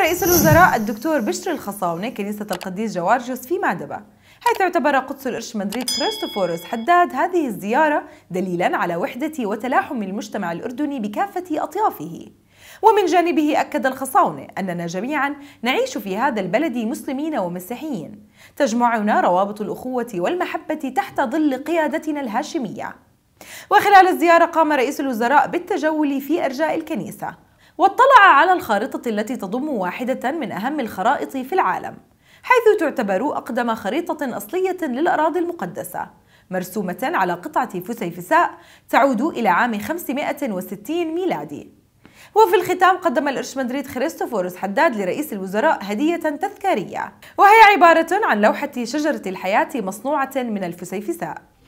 رئيس الوزراء الدكتور بشر الخصاونة كنيسة القديس جوارجوس في معدبة حيث اعتبر قدس القرش مدريد كريستوفوروس حداد هذه الزيارة دليلا على وحدة وتلاحم المجتمع الأردني بكافة أطيافه ومن جانبه أكد الخصاونة أننا جميعا نعيش في هذا البلد مسلمين ومسيحيين تجمعنا روابط الأخوة والمحبة تحت ظل قيادتنا الهاشمية وخلال الزيارة قام رئيس الوزراء بالتجول في أرجاء الكنيسة واطلع على الخارطة التي تضم واحدة من أهم الخرائط في العالم حيث تعتبر أقدم خريطة أصلية للأراضي المقدسة مرسومة على قطعة فسيفساء تعود إلى عام 560 ميلادي وفي الختام قدم الإرشمندريت خريستوفوروس حداد لرئيس الوزراء هدية تذكارية وهي عبارة عن لوحة شجرة الحياة مصنوعة من الفسيفساء